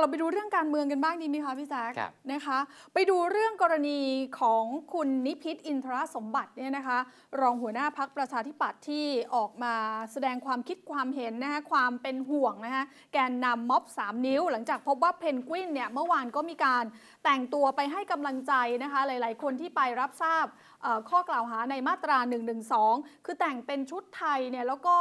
เราไปดูเรื่องการเมืองกันบ้างดีไหมคะพี่แจ๊คนะคะไปดูเรื่องกรณีของคุณนิพิษอินทรสมบัติเนี่ยนะคะรองหัวหน้าพักประชาธิปัตย์ที่ออกมาแสดงความคิดความเห็นนะคะความเป็นห่วงนะคะแกนนำม็อบ 3 นิ้ว หลังจากพบว่าเพนกวินเนี่ยเมื่อวานก็มีการแต่งตัวไปให้กำลังใจนะคะหลาย ๆ คนที่ไปรับทราบข้อกล่าวหาในมาตรา112คือแต่งเป็นชุดไทยเนี่ยแล้วก็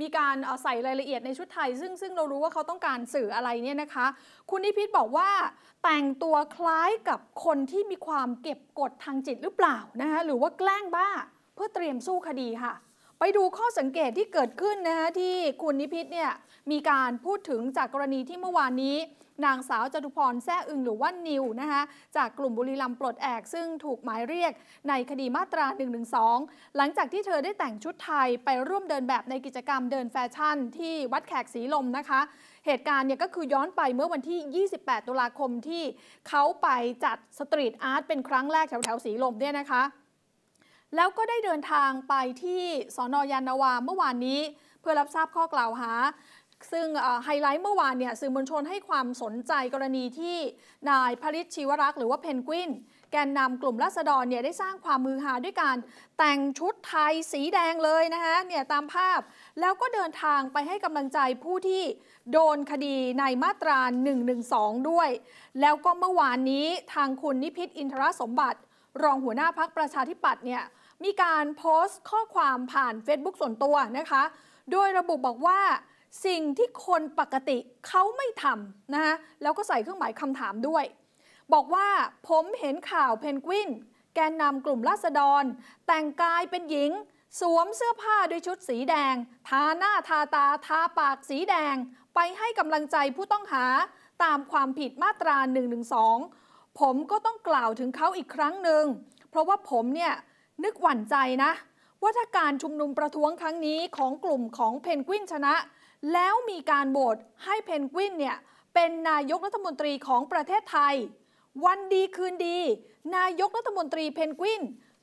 มีการใส่รายละเอียดในชุดไทย ซึ่งซึ่งเรารู้ว่าเขาต้องการสื่ออะไรเนี่ยนะคะ คุณนิพิษบอกว่า แต่งตัวคล้ายกับคนที่มีความเก็บกดทางจิตหรือเปล่านะคะหรือว่าแกล้งบ้าเพื่อเตรียมสู้คดีค่ะไปดูข้อสังเกตที่เกิดขึ้นนะฮะที่คุณนิพิษเนี่ยมีการพูดถึงจากกรณีที่เมื่อวานนี้ นางสาวจตุพรแซ่อึงหรือว่านิวนะคะจากกลุ่มบุรีรัมปลดแอกซึ่งถูกหมายเรียกในคดีมาตรา1นึหลังจากที่เธอได้แต่งชุดไทยไปร่วมเดินแบบในกิจกรรมเดินแฟชั่นที่วัดแขกสีลมนะคะ เหตุการณ์เนี่ยก็คือย้อนไปเมื่อวันที่ 28ตุลาคมที่เขาไปจัดสตรีทอาร์ตเป็นครั้งแรกแถวแถวสีลมเนี่ยนะคะแล้วก็ได้เดินทางไปที่สอนอยานาวาเมื่อวานนี้เพื่อรับทราบข้อกล่าวหา ซึ่งไฮไลท์เมื่อวานเนี่ยสื่อมวลชนให้ความสนใจกรณีที่นายพริชชีวรักษ์หรือว่าเพนกวิน แกนนำกลุ่มรัษฎรเนี่ยได้สร้างความมือหาด้วยการแต่งชุดไทยสีแดงเลยนะคะเนี่ยตามภาพ แล้วก็เดินทางไปให้กำลังใจผู้ที่โดนคดีในมาตรา112 ด้วย แล้วก็เมื่อวานนี้ทางคุณนิพิษอินทรสมบัติ รองหัวหน้าพักประชาธิปัตย์เนี่ยมีการโพสต์ข้อความผ่าน Facebook ส่วนตัวนะคะ โดยระบุบอกว่า สิ่งที่คนปกติเขาไม่ทำนะคะแล้วก็ใส่เครื่องหมายคำถามด้วย บอกว่าผมเห็นข่าวเพนกวินแกนนำกลุ่มราษฎร แต่งกายเป็นหญิง สวมเสื้อผ้าด้วยชุดสีแดง ทาหน้าทาตาทาปากสีแดง ไปให้กำลังใจผู้ต้องหาตามความผิดมาตรา1นึผมก็ต้องกล่าวถึงเขาอีกครั้งหนึ่งเพราะว่าผมเนี่ยนึกหวั่นใจนะว่าถ้าการชุมนุมประท้วงครั้งนี้ของกลุ่มของเพนกวินชนะ แล้วมีการโหวตให้เพนกวินเนี่ยเป็นนายกรัฐมนตรีของประเทศไทย วันดีคืนดีนายกรัฐมนตรีเพนกวิน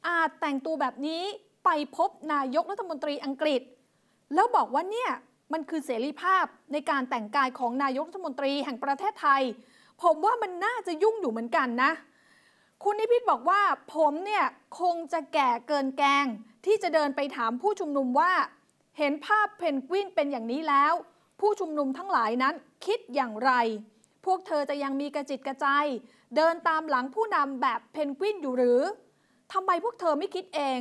อาจแต่งตัวแบบนี้ไปพบนายกรัฐมนตรีอังกฤษ แล้วบอกว่าเนี่ยมันคือเสรีภาพในการแต่งกายของนายกรัฐมนตรีแห่งประเทศไทย ผมว่ามันน่าจะยุ่งอยู่เหมือนกันนะคุณนิพิษบอกว่าผมเนี่ยคงจะแก่เกินแกง ที่จะเดินไปถามผู้ชุมนุมว่า เห็นภาพเพนกวินเป็นอย่างนี้แล้วผู้ชุมนุมทั้งหลายนั้น คิดอย่างไร พวกเธอจะยังมีกระจิตกระใจเดินตามหลังผู้นำแบบเพนกวินอยู่หรือทำไมพวกเธอไม่คิดเอง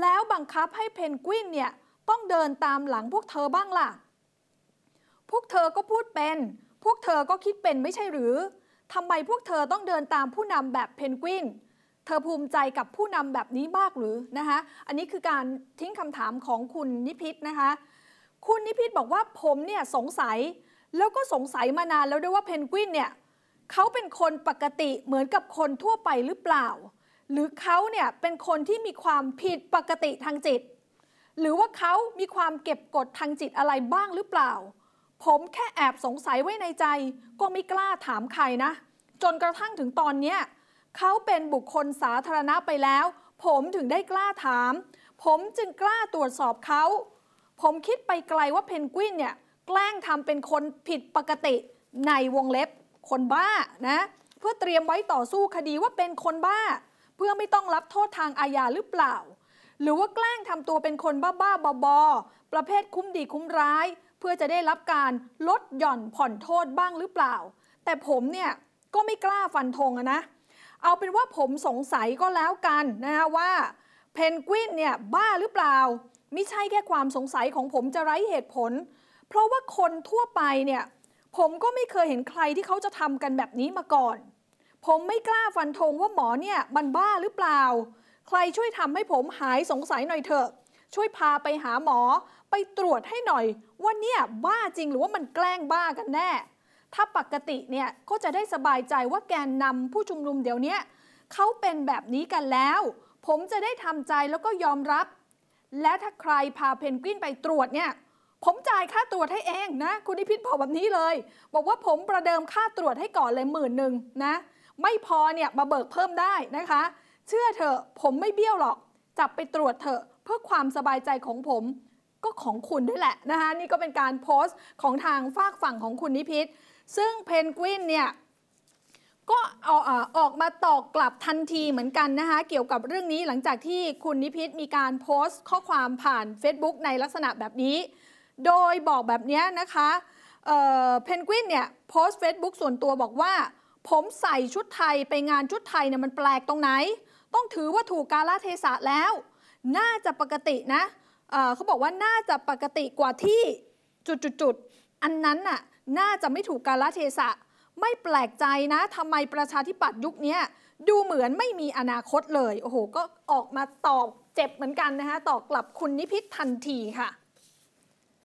แล้วบังคับให้เพนกวินเนี่ยต้องเดินตามหลังพวกเธอบ้างล่ะพวกเธอก็พูดเป็น พวกเธอก็คิดเป็นไม่ใช่หรือทำไมพวกเธอต้องเดินตามผู้นำแบบเพนกวิน เธอภูมิใจกับผู้นำแบบนี้มากหรือนะคะ อันนี้คือการทิ้งคำถามของคุณนิพิษนะคะ คุณนิพิษบอกว่าผมเนี่ยสงสัย แล้วก็สงสัยมานานแล้วด้วยว่าเพนกวินเนี่ย เขาเป็นคนปกติเหมือนกับคนทั่วไปหรือเปล่า หรือเขาเนี่ยเป็นคนที่มีความผิดปกติทางจิต หรือว่าเขามีความเก็บกดทางจิตอะไรบ้างหรือเปล่าผมแค่แอบสงสัยไว้ในใจก็ไม่กล้าถามใครนะ จนกระทั่งถึงตอนนี้เขาเป็นบุคคลสาธารณะไปแล้ว ผมถึงได้กล้าถาม ผมจึงกล้าตรวจสอบเขา ผมคิดไปไกลว่าเพนกวินเนี่ยแกล้งทำเป็นคนผิดปกติในวงเล็บคนบ้านะ เพื่อเตรียมไว้ต่อสู้คดีว่าเป็นคนบ้า เพื่อไม่ต้องรับโทษทางอาญาหรือเปล่า หรือว่าแกล้งทำตัวเป็นคนบ้าๆบอๆ ประเภทคุ้มดีคุ้มร้ายเพื่อจะได้รับการลดหย่อนผ่อนโทษบ้างหรือเปล่า แต่ผมเนี่ยก็ไม่กล้าฟันธงนะ เอาเป็นว่าผมสงสัยก็แล้วกันนะคะว่าเพนกวินเนี่ยบ้าหรือเปล่าไม่ใช่แค่ความสงสัยของผมจะไร้เหตุผล เพราะว่าคนทั่วไปเนี่ยผมก็ไม่เคยเห็นใครที่เขาจะทำกันแบบนี้มาก่อน ผมไม่กล้าฟันธงว่าหมอเนี่ยมันบ้าหรือเปล่า ใครช่วยทำให้ผมหายสงสัยหน่อยเถอะช่วยพาไปหาหมอไปตรวจให้หน่อย ว่าเนี่ยบ้าจริงหรือว่ามันแกล้งบ้ากันแน่ ถ้าปกติเนี่ยก็จะได้สบายใจว่าแกนนำผู้ชุมนุมเดี๋ยวนี้เขาเป็นแบบนี้กันแล้ว ผมจะได้ทำใจแล้วก็ยอมรับ และถ้าใครพาเพนกวินไปตรวจเนี่ย ผมจ่ายค่าตรวจให้เองนะ คุณนิพิษบอกแบบนี้เลย บอกว่าผมประเดิมค่าตรวจให้ก่อนเลยหมื่นหนึ่งนะไม่พอเนี่ยมาเบิกเพิ่มได้นะคะ เชื่อเถอะผมไม่เบี้ยวหรอก จับไปตรวจเถอะเพื่อความสบายใจของผม ก็ของคุณด้วยแหละนะคะนี่ก็เป็นการโพสต์ของทางฝากฝั่งของคุณนิพิษซึ่งเพนกวินเนี่ย ก็ออกมาตอบกลับทันทีเหมือนกันนะคะเกี่ยวกับเรื่องนี้หลังจากที่คุณนิพิษมีการโพสต์ข้อความผ่าน Facebook ในลักษณะแบบนี้ โดยบอกแบบนี้นะคะเเพนกวินเนี่ยโพสต์ Facebook ส่วนตัวบอกว่า ผมใส่ชุดไทย ไปงานชุดไทยเนี่ยมันแปลกตรงไหน ต้องถือว่าถูกกาลเทศะแล้วน่าจะปกตินะเขาบอกว่าน่าจะปกติกว่าที่จุดๆ อันนั้น น่ะ น่าจะไม่ถูกกาลเทศะไม่แปลกใจนะ ทำไมประชาธิปัตย์ยุคนี้ดูเหมือนไม่มีอนาคตเลย โอ้โห ก็ออกมาตอบเจ็บเหมือนกันนะคะตอบกลับคุณนิพิษทันทีค่ะ